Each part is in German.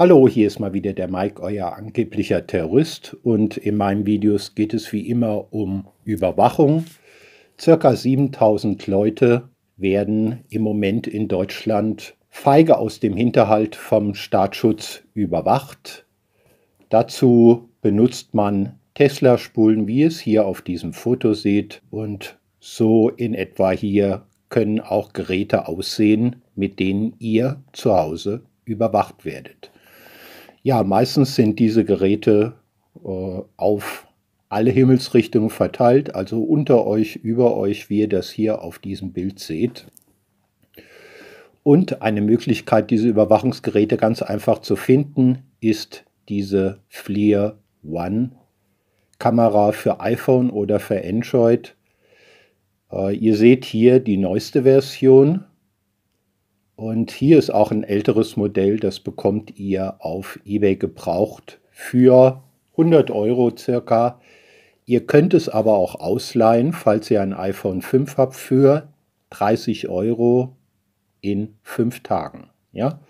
Hallo, hier ist mal wieder der Mike, euer angeblicher Terrorist und in meinen Videos geht es wie immer um Überwachung. Circa 7000 Leute werden im Moment in Deutschland feige aus dem Hinterhalt vom Staatsschutz überwacht. Dazu benutzt man Tesla-Spulen, wie ihr es hier auf diesem Foto seht und so in etwa hier können auch Geräte aussehen, mit denen ihr zu Hause überwacht werdet. Ja, meistens sind diese Geräte äh, auf alle Himmelsrichtungen verteilt, also unter euch, über euch, wie ihr das hier auf diesem Bild seht. Und eine Möglichkeit, diese Überwachungsgeräte ganz einfach zu finden, ist diese FLIR One Kamera für iPhone oder für Android. Äh, ihr seht hier die neueste Version und hier ist auch ein älteres Modell, das bekommt ihr auf eBay gebraucht für 100 Euro circa. Ihr könnt es aber auch ausleihen, falls ihr ein iPhone 5 habt, für 30 Euro in fünf Tagen. Ja?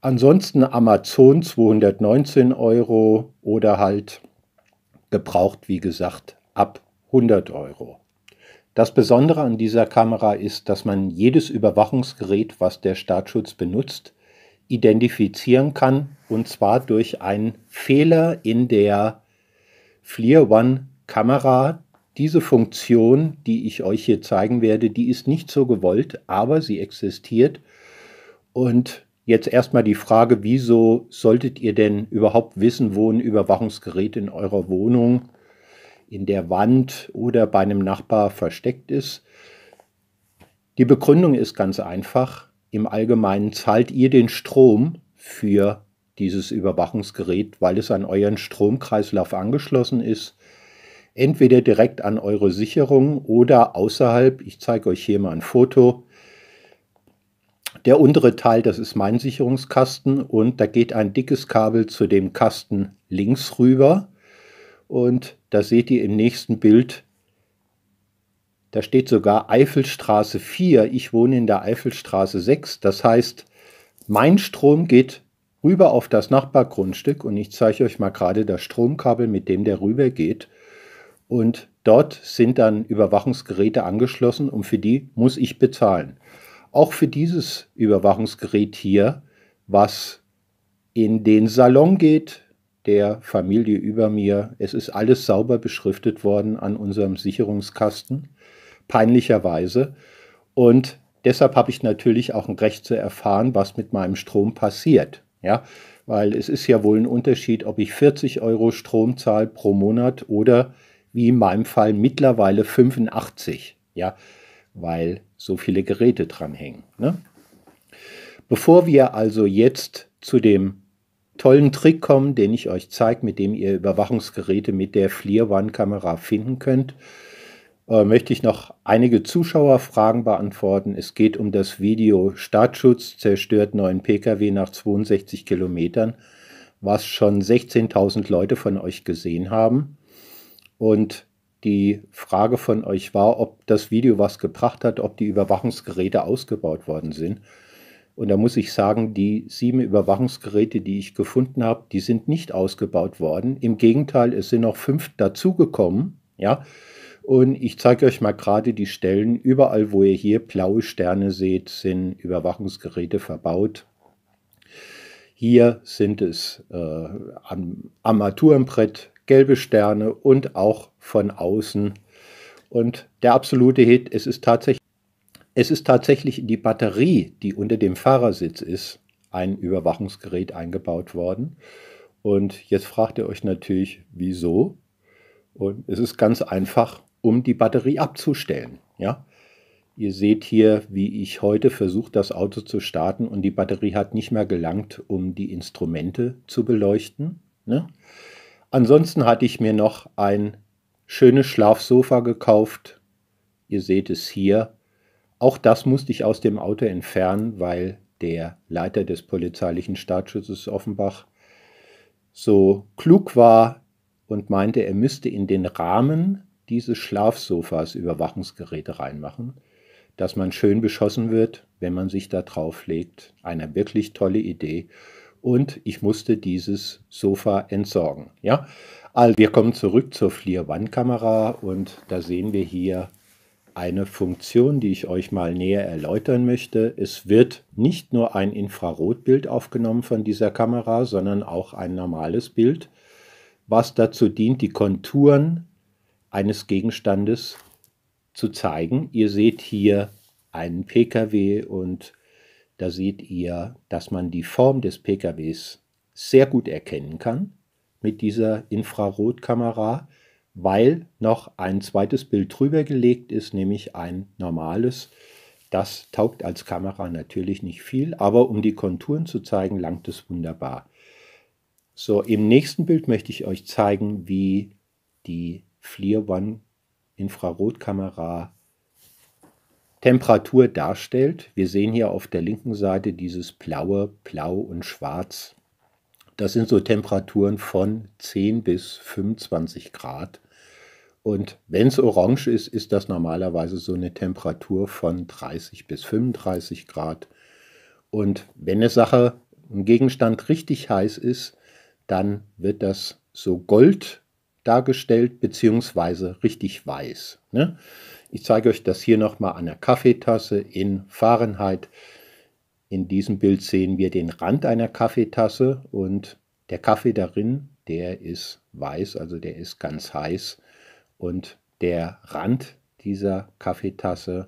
Ansonsten Amazon 219 Euro oder halt gebraucht, wie gesagt, ab 100 Euro. Das Besondere an dieser Kamera ist, dass man jedes Überwachungsgerät, was der Staatsschutz benutzt, identifizieren kann und zwar durch einen Fehler in der FLIR One Kamera. Diese Funktion, die ich euch hier zeigen werde, die ist nicht so gewollt, aber sie existiert. Und jetzt erstmal die Frage, wieso solltet ihr denn überhaupt wissen, wo ein Überwachungsgerät in eurer Wohnung äh, in der Wand oder bei einem Nachbar versteckt ist. Die Begründung ist ganz einfach. Im Allgemeinen zahlt ihr den Strom für dieses Überwachungsgerät, weil es an euren Stromkreislauf angeschlossen ist. Entweder direkt an eure Sicherung oder außerhalb. Ich zeige euch hier mal ein Foto. Der untere Teil, das ist mein Sicherungskasten und da geht ein dickes Kabel zu dem Kasten links rüber und das seht ihr im nächsten Bild. Da steht sogar Eifelstraße 4. Ich wohne in der Eifelstraße 6. Das heißt, mein Strom geht rüber auf das Nachbargrundstück und ich zeige euch mal gerade das Stromkabel, mit dem der rüber geht. Und dort sind dann Überwachungsgeräte angeschlossen und für die muss ich bezahlen. Auch für dieses Überwachungsgerät hier, was in den Salon geht, der Familie über mir. Es ist alles sauber beschriftet worden an unserem Sicherungskasten, peinlicherweise. Und deshalb habe ich natürlich auch ein Recht zu erfahren, was mit meinem Strom passiert. Ja, weil es ist ja wohl ein Unterschied, ob ich 40 Euro Strom zahle pro Monat oder wie in meinem Fall mittlerweile 85. Ja, weil so viele Geräte dranhängen. Ne? Bevor wir also jetzt zu dem tollen Trick kommen, den ich euch zeige, mit dem ihr Überwachungsgeräte mit der FLIR One Kamera finden könnt, äh, möchte ich noch einige Zuschauerfragen beantworten. Es geht um das Video Startschutz zerstört neuen Pkw nach 62 Kilometern, was schon 16.000 Leute von euch gesehen haben. Und die Frage von euch war, ob das Video was gebracht hat, ob die Überwachungsgeräte ausgebaut worden sind. Und da muss ich sagen, die sieben Überwachungsgeräte, die ich gefunden habe, die sind nicht ausgebaut worden. Im Gegenteil, es sind noch fünf dazugekommen. Ja? Und ich zeige euch mal gerade die Stellen. Überall, wo ihr hier blaue Sterne seht, sind Überwachungsgeräte verbaut. Hier sind es äh, am Armaturenbrett gelbe Sterne und auch von außen. Und der absolute Hit, es ist tatsächlich es ist tatsächlich in die Batterie, die unter dem Fahrersitz ist, ein Überwachungsgerät eingebaut worden. Und jetzt fragt ihr euch natürlich, wieso? Und es ist ganz einfach, um die Batterie abzustellen. Ja? Ihr seht hier, wie ich heute versuche, das Auto zu starten und die Batterie hat nicht mehr gelangt, um die Instrumente zu beleuchten. Ne? Ansonsten hatte ich mir noch ein schönes Schlafsofa gekauft. Ihr seht es hier auch das musste ich aus dem Auto entfernen, weil der Leiter des polizeilichen Staatsschutzes Offenbach so klug war und meinte, er müsste in den Rahmen dieses Schlafsofas Überwachungsgeräte reinmachen, dass man schön beschossen wird, wenn man sich da drauf legt. Eine wirklich tolle Idee. Und ich musste dieses Sofa entsorgen. Ja? Also wir kommen zurück zur Flier-One-Kamera und da sehen wir hier eine Funktion, die ich euch mal näher erläutern möchte, es wird nicht nur ein Infrarotbild aufgenommen von dieser Kamera, sondern auch ein normales Bild, was dazu dient, die Konturen eines Gegenstandes zu zeigen. Ihr seht hier einen Pkw und da seht ihr, dass man die Form des Pkws sehr gut erkennen kann mit dieser Infrarotkamera weil noch ein zweites Bild drüber gelegt ist, nämlich ein normales. Das taugt als Kamera natürlich nicht viel, aber um die Konturen zu zeigen, langt es wunderbar. So, im nächsten Bild möchte ich euch zeigen, wie die FLIR One Infrarotkamera Temperatur darstellt. Wir sehen hier auf der linken Seite dieses blaue, blau und schwarz. Das sind so Temperaturen von 10 bis 25 Grad. Und wenn es orange ist, ist das normalerweise so eine Temperatur von 30 bis 35 Grad. Und wenn eine Sache, ein Gegenstand richtig heiß ist, dann wird das so gold dargestellt beziehungsweise richtig weiß. Ne? Ich zeige euch das hier nochmal an der Kaffeetasse in Fahrenheit. In diesem Bild sehen wir den Rand einer Kaffeetasse und der Kaffee darin, der ist weiß, also der ist ganz heiß. Und der Rand dieser Kaffeetasse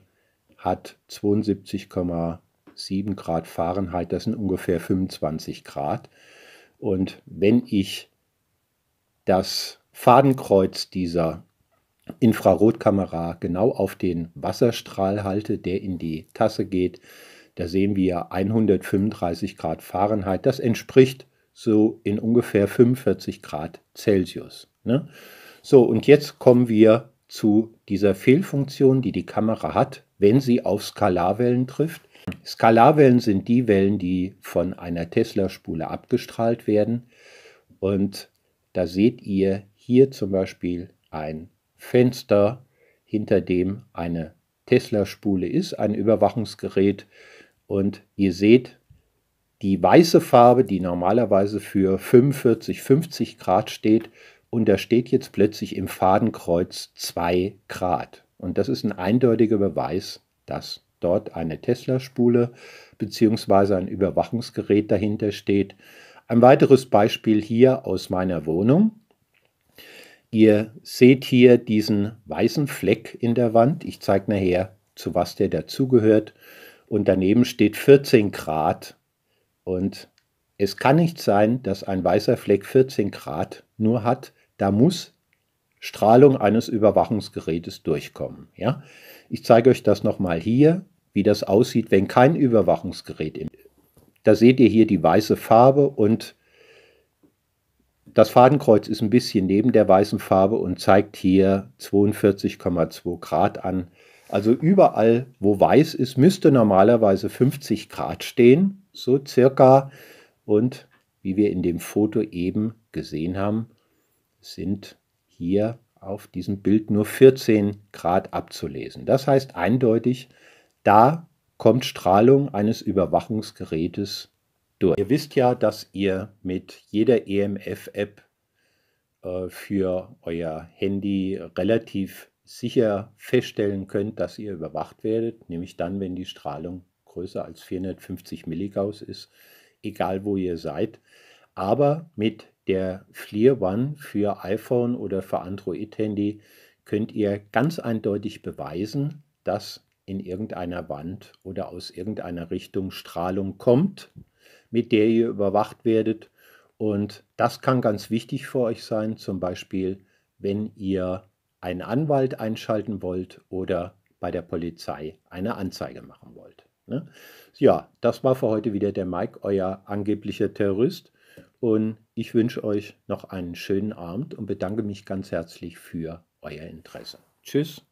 hat 72,7 Grad Fahrenheit, das sind ungefähr 25 Grad. Und wenn ich das Fadenkreuz dieser Infrarotkamera genau auf den Wasserstrahl halte, der in die Tasse geht, da sehen wir 135 Grad Fahrenheit. Das entspricht so in ungefähr 45 Grad Celsius. Ne? So, und jetzt kommen wir zu dieser Fehlfunktion, die die Kamera hat, wenn sie auf Skalarwellen trifft. Skalarwellen sind die Wellen, die von einer Tesla-Spule abgestrahlt werden. Und da seht ihr hier zum Beispiel ein Fenster, hinter dem eine Tesla-Spule ist, ein Überwachungsgerät. Und ihr seht, die weiße Farbe, die normalerweise für 45, 50 Grad steht, und da steht jetzt plötzlich im Fadenkreuz 2 Grad. Und das ist ein eindeutiger Beweis, dass dort eine Tesla-Spule bzw. ein Überwachungsgerät dahinter steht. Ein weiteres Beispiel hier aus meiner Wohnung. Ihr seht hier diesen weißen Fleck in der Wand. Ich zeige nachher, zu was der dazugehört. Und daneben steht 14 Grad. Und es kann nicht sein, dass ein weißer Fleck 14 Grad nur hat da muss Strahlung eines Überwachungsgerätes durchkommen. Ja? Ich zeige euch das nochmal hier, wie das aussieht, wenn kein Überwachungsgerät im. Da seht ihr hier die weiße Farbe und das Fadenkreuz ist ein bisschen neben der weißen Farbe und zeigt hier 42,2 Grad an. Also überall, wo weiß ist, müsste normalerweise 50 Grad stehen, so circa. Und wie wir in dem Foto eben gesehen haben, sind hier auf diesem Bild nur 14 Grad abzulesen. Das heißt eindeutig, da kommt Strahlung eines Überwachungsgerätes durch. Ihr wisst ja, dass ihr mit jeder EMF-App äh, für euer Handy relativ sicher feststellen könnt, dass ihr überwacht werdet, nämlich dann, wenn die Strahlung größer als 450 Milligauss ist, egal wo ihr seid. Aber mit der FLIR One für iPhone oder für Android-Handy könnt ihr ganz eindeutig beweisen, dass in irgendeiner Wand oder aus irgendeiner Richtung Strahlung kommt, mit der ihr überwacht werdet. Und das kann ganz wichtig für euch sein, zum Beispiel wenn ihr einen Anwalt einschalten wollt oder bei der Polizei eine Anzeige machen wollt. Ne? Ja, das war für heute wieder der Mike, euer angeblicher Terrorist. Und ich wünsche euch noch einen schönen Abend und bedanke mich ganz herzlich für euer Interesse. Tschüss.